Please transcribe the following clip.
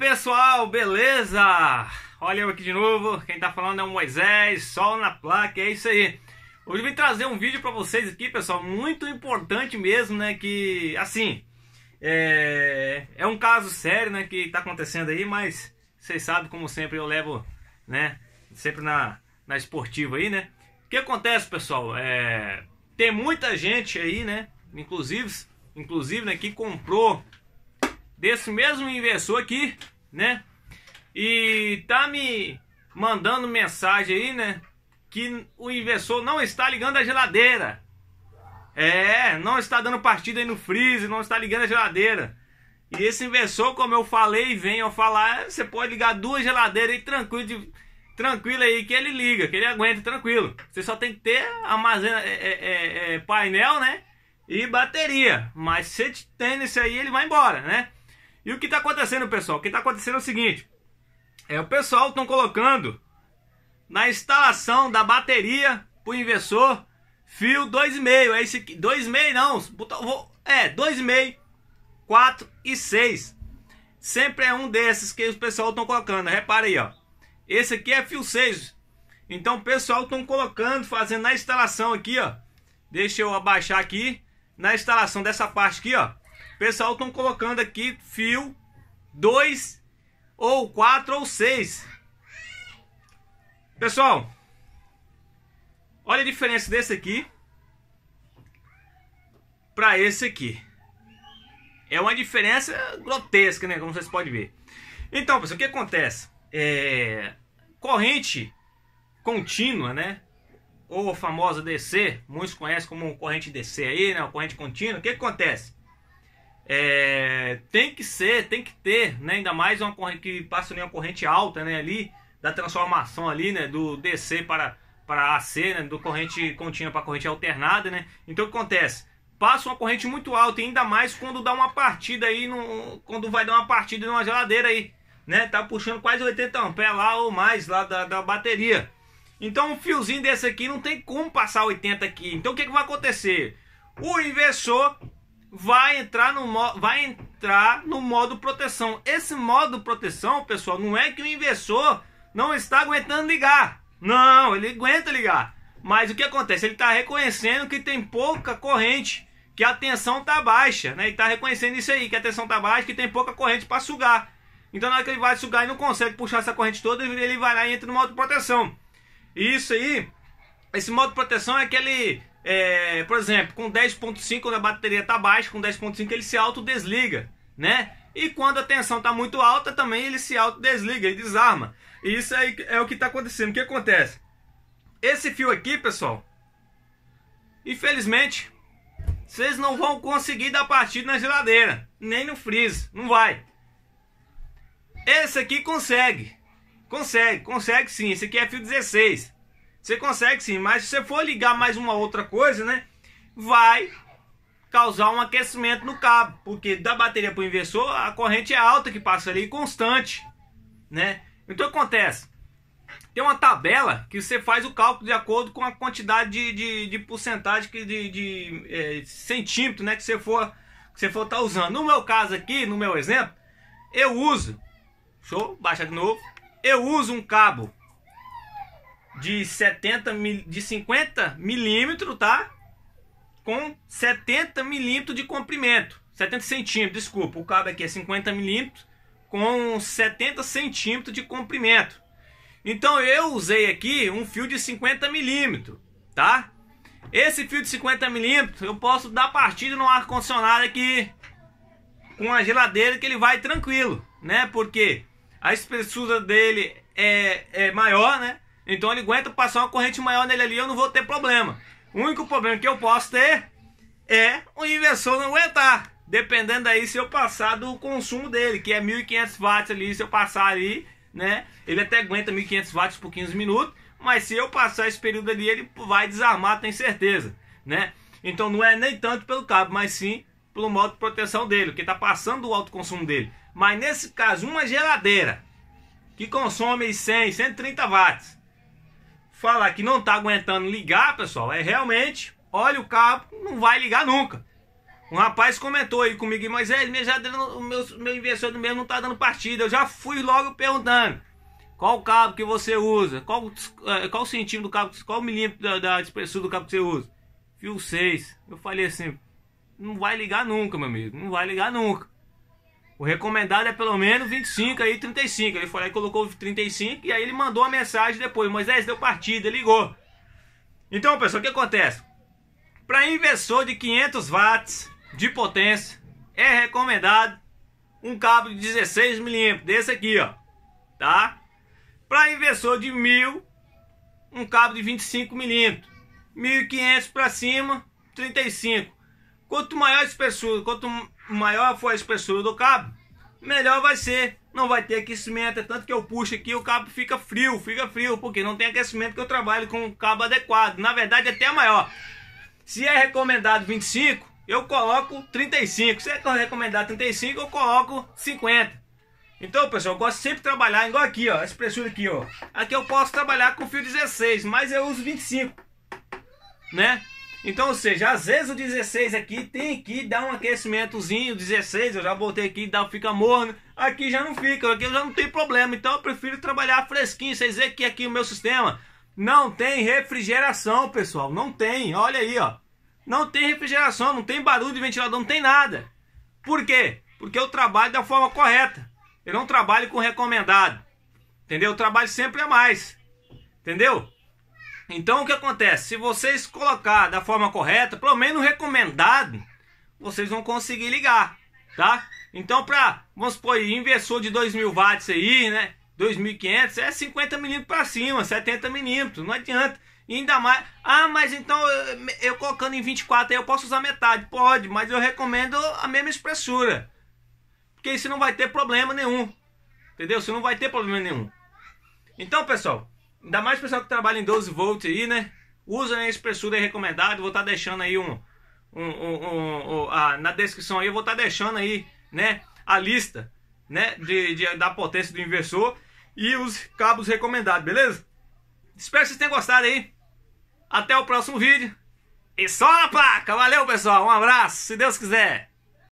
pessoal, beleza? Olha eu aqui de novo, quem tá falando é o Moisés, sol na placa, é isso aí. Hoje eu vim trazer um vídeo para vocês aqui, pessoal, muito importante mesmo, né, que, assim, é, é um caso sério, né, que tá acontecendo aí, mas vocês sabem, como sempre, eu levo, né, sempre na, na esportiva aí, né. O que acontece, pessoal, é, tem muita gente aí, né, inclusive, inclusive, né, que comprou desse mesmo inversor aqui né? E tá me mandando mensagem aí, né? Que o inversor não está ligando a geladeira. É, não está dando partida aí no freezer, não está ligando a geladeira. E esse inversor, como eu falei vem eu falar, você pode ligar duas geladeiras aí tranquilo, de, tranquilo aí que ele liga, que ele aguenta tranquilo. Você só tem que ter armazena, é, é, é, é painel, né? E bateria. Mas se tem nesse aí, ele vai embora, né? E o que está acontecendo, pessoal? O que está acontecendo é o seguinte: é o pessoal estão colocando na instalação da bateria para o inversor fio 2,5. É esse aqui, 2,5 não, vou, é 2,5, 4 e 6. Sempre é um desses que os pessoal estão colocando. Repara aí, ó. Esse aqui é fio 6. Então o pessoal estão colocando, fazendo na instalação aqui, ó. Deixa eu abaixar aqui. Na instalação dessa parte aqui, ó pessoal estão colocando aqui fio 2 ou 4 ou 6. Pessoal, olha a diferença desse aqui para esse aqui. É uma diferença grotesca, né? Como vocês podem ver. Então, pessoal, o que acontece? É... Corrente contínua, né? Ou a famosa DC, muitos conhecem como corrente DC aí, né? Corrente contínua. O que acontece? é, tem que ser, tem que ter, né? ainda mais uma corrente que passa em uma corrente alta né? ali, da transformação ali, né? do DC para, para AC, né? do corrente contínua para corrente alternada. Né? Então o que acontece? Passa uma corrente muito alta, ainda mais quando dá uma partida aí, no, quando vai dar uma partida numa geladeira aí, né? Tá puxando quase 80 amperes lá ou mais lá da, da bateria. Então um fiozinho desse aqui não tem como passar 80 aqui. Então o que, que vai acontecer? O inversor vai entrar no vai entrar no modo proteção. Esse modo proteção, pessoal, não é que o inversor não está aguentando ligar. Não, ele aguenta ligar. Mas o que acontece? Ele está reconhecendo que tem pouca corrente, que a tensão está baixa, né? E está reconhecendo isso aí, que a tensão está baixa, que tem pouca corrente para sugar. Então na hora que ele vai sugar e não consegue puxar essa corrente toda, ele vai lá e entra no modo proteção. E isso aí, esse modo proteção é aquele é, por exemplo, com 10.5 quando a bateria está baixa, com 10.5 ele se autodesliga, né? E quando a tensão está muito alta também ele se autodesliga, ele desarma. E isso aí é o que está acontecendo. O que acontece? Esse fio aqui, pessoal, infelizmente, vocês não vão conseguir dar partida na geladeira, nem no freezer, não vai. Esse aqui consegue, consegue, consegue sim, esse aqui é fio 16. Você consegue sim, mas se você for ligar mais uma outra coisa, né? Vai causar um aquecimento no cabo, porque da bateria para o inversor a corrente é alta que passa ali constante, né? Então acontece, tem uma tabela que você faz o cálculo de acordo com a quantidade de, de, de porcentagem que de, de é, centímetro, né, que você for que você for estar tá usando. No meu caso aqui, no meu exemplo, eu uso, show, baixa de novo, eu uso um cabo de 70 de 50 milímetros, tá? Com 70 milímetros de comprimento, 70 centímetros, desculpa. O cabo aqui é 50 milímetros com 70 centímetros de comprimento. Então eu usei aqui um fio de 50 milímetros, tá? Esse fio de 50 milímetros eu posso dar partida no ar condicionado aqui com a geladeira que ele vai tranquilo, né? Porque a espessura dele é, é maior, né? Então ele aguenta passar uma corrente maior nele ali, eu não vou ter problema. O único problema que eu posso ter é o inversor não aguentar. Dependendo aí se eu passar do consumo dele, que é 1500 watts ali, se eu passar ali, né? Ele até aguenta 1500 watts por 15 minutos, mas se eu passar esse período ali, ele vai desarmar, tenho certeza, né? Então não é nem tanto pelo cabo, mas sim pelo modo de proteção dele, que está passando do alto consumo dele. Mas nesse caso, uma geladeira que consome 100, 130 watts, falar que não tá aguentando ligar, pessoal, é realmente, olha o cabo, não vai ligar nunca. Um rapaz comentou aí comigo, mas é, já o meu, meu investidor mesmo não tá dando partida. Eu já fui logo perguntando qual cabo que você usa, qual, é, qual centímetro do cabo, qual milímetro da, da espessura do cabo que você usa. Fio 6. Eu falei assim, não vai ligar nunca, meu amigo, não vai ligar nunca. O recomendado é pelo menos 25 aí, 35. Ele foi lá e colocou 35 e aí ele mandou a mensagem depois. Moisés deu partida, ligou. Então, pessoal, o que acontece? Para inversor de 500 watts de potência, é recomendado um cabo de 16 milímetros, desse aqui, ó. Tá? Para inversor de 1000, um cabo de 25 milímetros. 1500 para cima, 35. Quanto maior a espessura, quanto maior for a espessura do cabo, melhor vai ser. Não vai ter aquecimento, é tanto que eu puxo aqui o cabo fica frio, fica frio, porque não tem aquecimento que eu trabalho com um cabo adequado. Na verdade, é até maior. Se é recomendado 25, eu coloco 35. Se é recomendado 35, eu coloco 50. Então, pessoal, eu gosto sempre de trabalhar igual aqui, ó, essa pressura aqui, ó. Aqui eu posso trabalhar com fio 16, mas eu uso 25, né? Então, ou seja, às vezes o 16 aqui tem que dar um aquecimentozinho. 16 eu já botei aqui, dá, fica morno. Aqui já não fica, aqui eu já não tenho problema. Então eu prefiro trabalhar fresquinho. Vocês veem que aqui o meu sistema não tem refrigeração, pessoal. Não tem, olha aí, ó. Não tem refrigeração, não tem barulho de ventilador, não tem nada. Por quê? Porque eu trabalho da forma correta. Eu não trabalho com recomendado. Entendeu? Eu trabalho sempre a mais. Entendeu? Então o que acontece? Se vocês colocar da forma correta, pelo menos recomendado, vocês vão conseguir ligar, tá? Então para, vamos supor, inversor de 2000 watts aí, né? 2500 é 50 milímetros para cima, 70 milímetros, não adianta. ainda mais, ah, mas então eu, eu colocando em 24 aí eu posso usar metade? Pode, mas eu recomendo a mesma espessura. Porque isso não vai ter problema nenhum. Entendeu? Você não vai ter problema nenhum. Então, pessoal, Ainda mais o pessoal que trabalha em 12 volts aí, né? Usem esse espessura é recomendado. Vou estar tá deixando aí um. um, um, um ah, na descrição aí, eu vou estar tá deixando aí, né? A lista, né? De, de, da potência do inversor e os cabos recomendados, beleza? Espero que vocês tenham gostado aí. Até o próximo vídeo. E só na placa! Valeu, pessoal! Um abraço, se Deus quiser!